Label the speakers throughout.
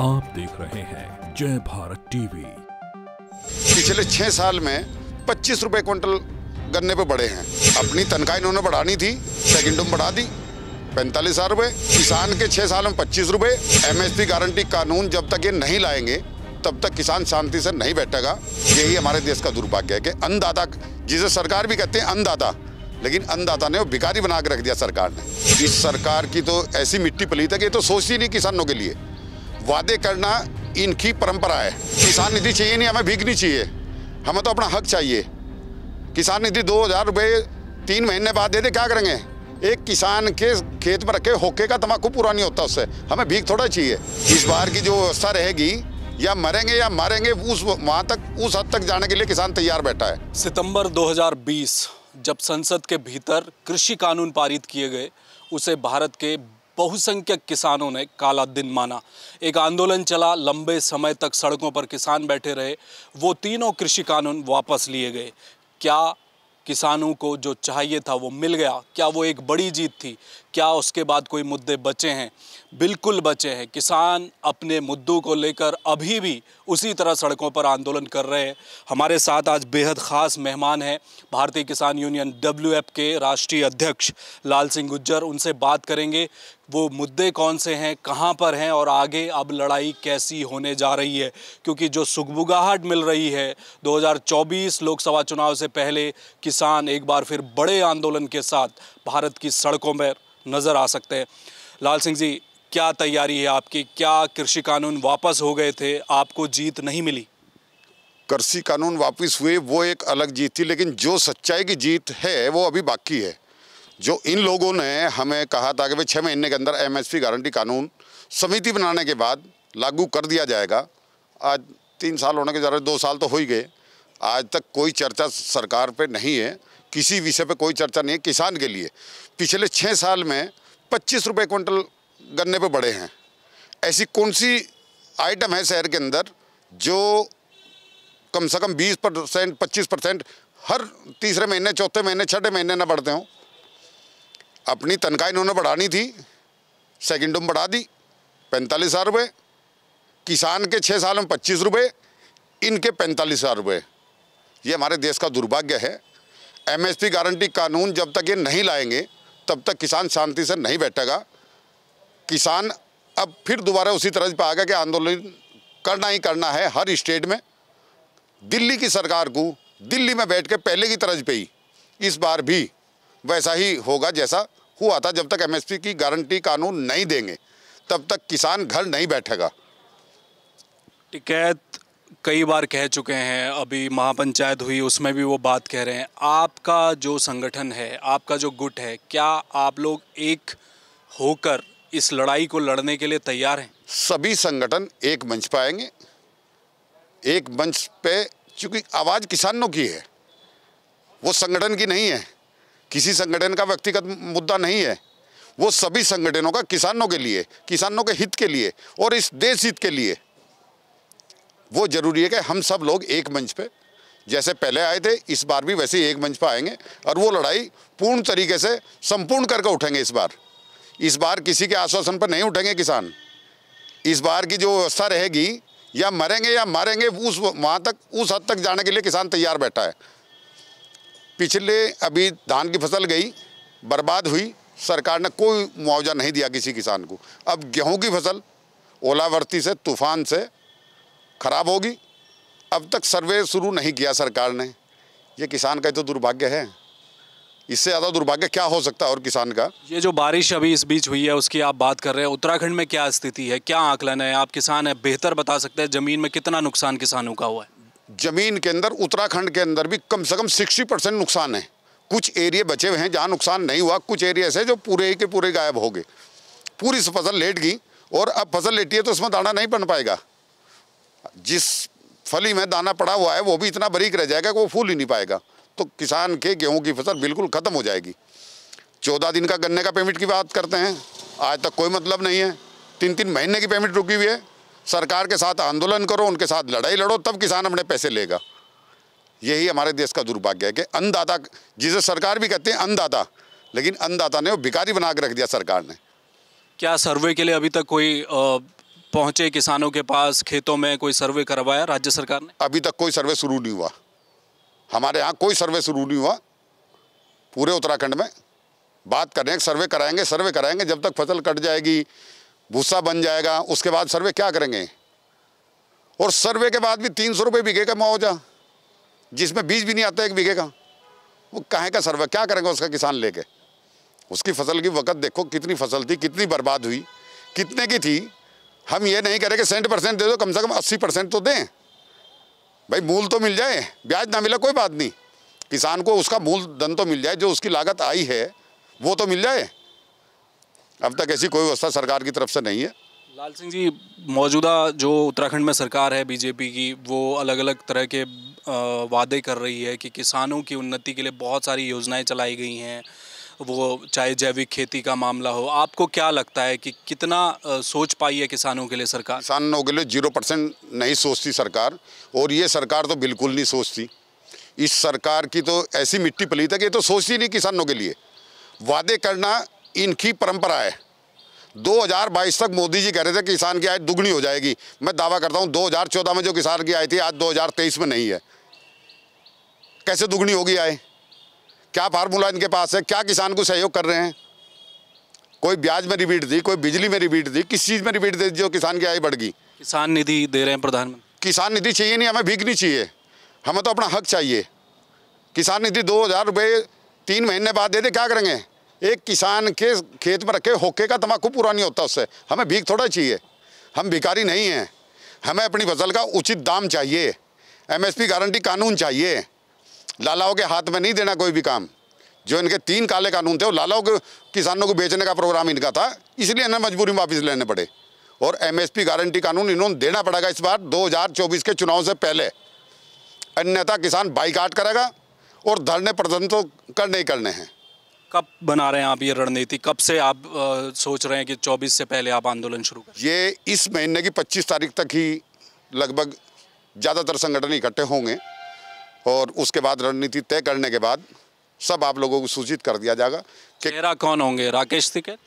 Speaker 1: आप
Speaker 2: देख रहे हैं जय भारत टीवी पिछले
Speaker 1: छह साल में पच्चीस रुपए क्विंटल गन्ने पे बढ़े हैं अपनी तनख्वाह इन्होंने बढ़ानी थी सेकंड टर्म बढ़ा दी पैंतालीस हजार रुपये किसान के छह साल में पच्चीस रुपये एम गारंटी कानून जब तक ये नहीं लाएंगे तब तक किसान शांति से नहीं बैठेगा यही हमारे देश का दुर्भाग्य है कि अन्नदाता जिसे सरकार भी कहते हैं अन्नदाता लेकिन अन्नदाता ने वो भिकारी बना के रख दिया सरकार ने इस सरकार की तो ऐसी मिट्टी पलीत है कि ये तो सोचती नहीं किसानों के लिए वादे करना इनकी परंपरा है किसान निधि चाहिए नहीं हमें भीख नहीं चाहिए हमें तो अपना हक चाहिए किसान निधि दो हज़ार रुपये तीन महीने बाद दे दे क्या करेंगे एक किसान के खेत पर रखे होके का तमाकू पूरा नहीं होता उससे हमें भीख थोड़ा चाहिए इस बार की जो व्यवस्था रहेगी या मरेंगे या मारेंगे
Speaker 2: उस वहाँ तक उस हद तक जाने के लिए किसान तैयार बैठा है सितंबर 2020 जब संसद के भीतर कृषि कानून पारित किए गए उसे भारत के बहुसंख्यक किसानों ने काला दिन माना एक आंदोलन चला लंबे समय तक सड़कों पर किसान बैठे रहे वो तीनों कृषि कानून वापस लिए गए क्या किसानों को जो चाहिए था वो मिल गया क्या वो एक बड़ी जीत थी क्या उसके बाद कोई मुद्दे बचे हैं बिल्कुल बचे हैं किसान अपने मुद्दों को लेकर अभी भी उसी तरह सड़कों पर आंदोलन कर रहे हैं हमारे साथ आज बेहद ख़ास मेहमान हैं भारतीय किसान यूनियन डब्ल्यू के राष्ट्रीय अध्यक्ष लाल सिंह गुज्जर उनसे बात करेंगे वो मुद्दे कौन से हैं कहाँ पर हैं और आगे अब लड़ाई कैसी होने जा रही है क्योंकि जो सुगबुगाहट मिल रही है 2024 लोकसभा चुनाव से पहले किसान एक बार फिर बड़े आंदोलन के साथ भारत की सड़कों पर नज़र आ सकते हैं लाल सिंह जी क्या तैयारी है आपकी क्या कृषि कानून वापस हो गए थे आपको जीत नहीं मिली
Speaker 1: कृषि कानून वापस हुए वो एक अलग जीत थी लेकिन जो सच्चाई की जीत है वो अभी बाकी है जो इन लोगों ने हमें कहा था कि भाई छः महीने के अंदर एमएसपी गारंटी कानून समिति बनाने के बाद लागू कर दिया जाएगा आज तीन साल होने के ज़रा दो साल तो हो ही गए आज तक कोई चर्चा सरकार पे नहीं है किसी विषय पे कोई चर्चा नहीं है किसान के लिए पिछले छः साल में पच्चीस रुपये क्विंटल गन्ने पे बढ़े हैं ऐसी कौन सी आइटम है शहर के अंदर जो कम से कम 20 परसेंट पच्चीस परसेंट हर तीसरे महीने चौथे महीने छठे महीने ना बढ़ते हों अपनी तनख्वाह इन्होंने बढ़ानी थी सेकेंड में बढ़ा दी पैंतालीस हज़ार रुपये किसान के छः साल में पच्चीस रुपये इनके पैंतालीस हज़ार रुपये ये हमारे देश का दुर्भाग्य है एमएसपी गारंटी कानून जब तक ये नहीं लाएंगे तब तक किसान शांति से नहीं बैठेगा किसान अब फिर दोबारा उसी तरह पर आएगा कि आंदोलन करना ही करना है हर स्टेट में दिल्ली की सरकार को दिल्ली में बैठ के पहले की तरज पे ही इस बार भी वैसा ही होगा जैसा हुआ था जब तक एमएसपी की गारंटी कानून नहीं देंगे
Speaker 2: तब तक किसान घर नहीं बैठेगा टिकैत कई बार कह चुके हैं अभी महापंचायत हुई उसमें भी वो बात कह रहे हैं आपका जो संगठन है आपका जो गुट है क्या आप लोग एक होकर इस लड़ाई को लड़ने के लिए तैयार हैं सभी संगठन एक मंच पर आएंगे एक
Speaker 1: मंच पे चूंकि आवाज़ किसानों की है वो संगठन की नहीं है किसी संगठन का व्यक्तिगत मुद्दा नहीं है वो सभी संगठनों का किसानों के लिए किसानों के हित के लिए और इस देश हित के लिए वो ज़रूरी है कि हम सब लोग एक मंच पे जैसे पहले आए थे इस बार भी वैसे ही एक मंच पर आएंगे और वो लड़ाई पूर्ण तरीके से संपूर्ण करके उठेंगे इस बार इस बार किसी के आश्वासन पर नहीं उठेंगे किसान इस बार की जो व्यवस्था रहेगी या मरेंगे या मारेंगे उस वहाँ तक उस हद तक जाने के लिए किसान तैयार बैठा है पिछले अभी धान की फसल गई बर्बाद हुई सरकार ने कोई मुआवजा नहीं दिया किसी किसान को अब गेहूं की फसल ओलावर्ती से तूफान से खराब होगी अब तक सर्वे शुरू नहीं किया सरकार ने ये किसान का तो दुर्भाग्य है इससे ज़्यादा दुर्भाग्य क्या हो सकता है और किसान का
Speaker 2: ये जो बारिश अभी इस बीच हुई है उसकी आप बात कर रहे हैं उत्तराखंड में क्या स्थिति है क्या आकलन है आप किसान है बेहतर बता सकते हैं ज़मीन में कितना नुकसान किसानों का हुआ है ज़मीन के अंदर उत्तराखंड के अंदर भी कम से कम सिक्सटी परसेंट नुकसान है कुछ
Speaker 1: एरिए बचे हुए हैं जहाँ नुकसान नहीं हुआ कुछ एरिए ऐसे जो पूरे ही के पूरे गायब हो गए पूरी फसल लेट गई और अब फसल लेटी है तो उसमें दाना नहीं बन पाएगा जिस फली में दाना पड़ा हुआ है वो भी इतना बरीक रह जाएगा कि वो फूल ही नहीं पाएगा तो किसान के गेहूं की फसल बिल्कुल ख़त्म हो जाएगी चौदह दिन का गन्ने का पेमेंट की बात करते हैं आज तक कोई मतलब नहीं है तीन तीन महीने की पेमेंट रुकी हुई है सरकार के साथ आंदोलन करो उनके साथ लड़ाई लड़ो तब किसान अपने पैसे लेगा यही हमारे देश का दुर्भाग्य है कि अन्नदाता जिसे सरकार भी कहते हैं अन्नदाता लेकिन अन्नदाता ने वो भिकारी बना के रख दिया सरकार ने
Speaker 2: क्या सर्वे के लिए अभी तक कोई पहुंचे किसानों के पास खेतों में कोई सर्वे करवाया राज्य सरकार ने अभी तक कोई सर्वे शुरू नहीं हुआ हमारे यहाँ कोई सर्वे शुरू नहीं हुआ
Speaker 1: पूरे उत्तराखंड में बात करें सर्वे कराएंगे सर्वे कराएंगे जब तक फसल कट जाएगी भूसा बन जाएगा उसके बाद सर्वे क्या करेंगे और सर्वे के बाद भी तीन सौ रुपये बीघे का मुआवजा जिसमें बीज भी नहीं आता एक बीघे का वो कहें का सर्वे क्या करेंगे उसका किसान लेके उसकी फसल की वक़्त देखो कितनी फसल थी कितनी बर्बाद हुई कितने की थी हम ये नहीं करें कि सेंट परसेंट दे दो कम से कम अस्सी परसेंट तो दें भाई मूल तो मिल जाए ब्याज ना मिला कोई बात नहीं किसान को उसका मूल धन तो मिल जाए जो उसकी लागत आई है वो तो मिल जाए अब तक ऐसी कोई व्यवस्था सरकार की तरफ से नहीं है
Speaker 2: लाल सिंह जी मौजूदा जो उत्तराखंड में सरकार है बीजेपी की वो अलग अलग तरह के वादे कर रही है कि किसानों की उन्नति के लिए बहुत सारी योजनाएं चलाई गई हैं वो चाहे जैविक खेती का मामला हो आपको क्या लगता है कि कितना सोच पाई है किसानों के लिए सरकार किसानों के
Speaker 1: लिए जीरो परसेंट नहीं सोचती सरकार और ये सरकार तो बिल्कुल नहीं सोचती इस सरकार की तो ऐसी मिट्टी पली था कि ये तो सोचती नहीं किसानों के लिए वादे करना इनकी परंपरा है 2022 तक मोदी जी कह रहे थे किसान की आय दुगनी हो जाएगी मैं दावा करता हूं 2014 में जो किसान की आय थी आज 2023 में नहीं है कैसे दुगनी होगी आय क्या फार्मूला इनके पास है क्या किसान को सहयोग कर रहे हैं कोई ब्याज में रिबीट दी कोई बिजली में रिबीट दी किस चीज़ में रिबीट दे जो किसान की आय बढ़ गई
Speaker 2: किसान निधि दे रहे हैं प्रधानमंत्री किसान निधि चाहिए नहीं हमें
Speaker 1: नहीं चाहिए हमें तो अपना हक चाहिए किसान निधि दो हज़ार रुपये तीन महीने बाद दे दे क्या करेंगे एक किसान के खेत में रखे होके का तम्बाकू पूरा नहीं होता उससे हमें भीख थोड़ा चाहिए हम भिकारी नहीं हैं हमें अपनी फसल का उचित दाम चाहिए एम गारंटी कानून चाहिए लालाओं के हाथ में नहीं देना कोई भी काम जो इनके तीन काले कानून थे वो लालाओं के किसानों को बेचने का प्रोग्राम इनका था इसलिए इन्हें मजबूरी में वापस लेने पड़े और एमएसपी गारंटी कानून इन्होंने देना पड़ेगा इस बार 2024 के चुनाव से पहले अन्यथा किसान बाइकाट करेगा और धरने प्रदर्शन तो करने ही करने
Speaker 2: हैं कब बना रहे हैं आप ये रणनीति कब से आप आ, सोच रहे हैं कि 24 से पहले आप आंदोलन शुरू करें ये इस महीने की 25 तारीख तक ही लगभग ज़्यादातर
Speaker 1: संगठन इकट्ठे होंगे और उसके बाद रणनीति तय करने के बाद सब आप लोगों को सूचित कर दिया जाएगा
Speaker 2: कि चेहरा कौन होंगे राकेश टिकैत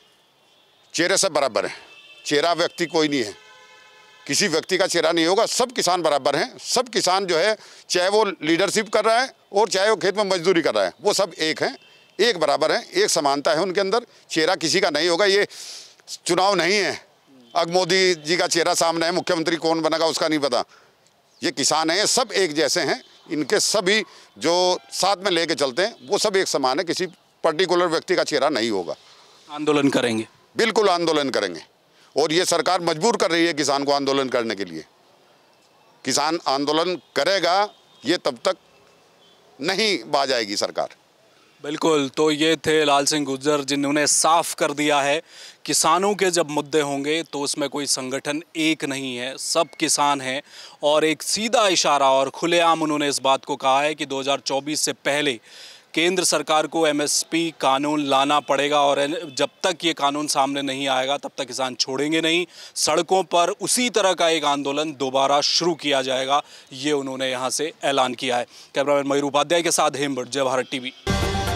Speaker 2: चेहरे सब बराबर हैं
Speaker 1: चेहरा व्यक्ति कोई नहीं है किसी व्यक्ति का चेहरा नहीं होगा सब किसान बराबर हैं सब किसान जो है चाहे वो लीडरशिप कर रहा है और चाहे वो खेत में मजदूरी कर रहा है वो सब एक हैं एक बराबर हैं एक समानता है उनके अंदर चेहरा किसी का नहीं होगा ये चुनाव नहीं है अब मोदी जी का चेहरा सामने है मुख्यमंत्री कौन बनेगा उसका नहीं पता ये किसान हैं सब एक जैसे हैं इनके सभी जो साथ में लेके चलते हैं वो सब एक समान है किसी पर्टिकुलर व्यक्ति का चेहरा नहीं होगा
Speaker 2: आंदोलन करेंगे
Speaker 1: बिल्कुल आंदोलन करेंगे और ये सरकार मजबूर कर रही है किसान को आंदोलन करने के लिए किसान आंदोलन करेगा ये तब तक नहीं बा जाएगी सरकार
Speaker 2: बिल्कुल तो ये थे लाल सिंह गुज्जर जिन्होंने साफ कर दिया है किसानों के जब मुद्दे होंगे तो उसमें कोई संगठन एक नहीं है सब किसान हैं और एक सीधा इशारा और खुलेआम उन्होंने इस बात को कहा है कि 2024 से पहले केंद्र सरकार को एमएसपी कानून लाना पड़ेगा और जब तक ये कानून सामने नहीं आएगा तब तक किसान छोड़ेंगे नहीं सड़कों पर उसी तरह का एक आंदोलन दोबारा शुरू किया जाएगा ये उन्होंने यहाँ से ऐलान किया है कैमरामैन मयूर उपाध्याय के साथ हेमबट जय भारत टीवी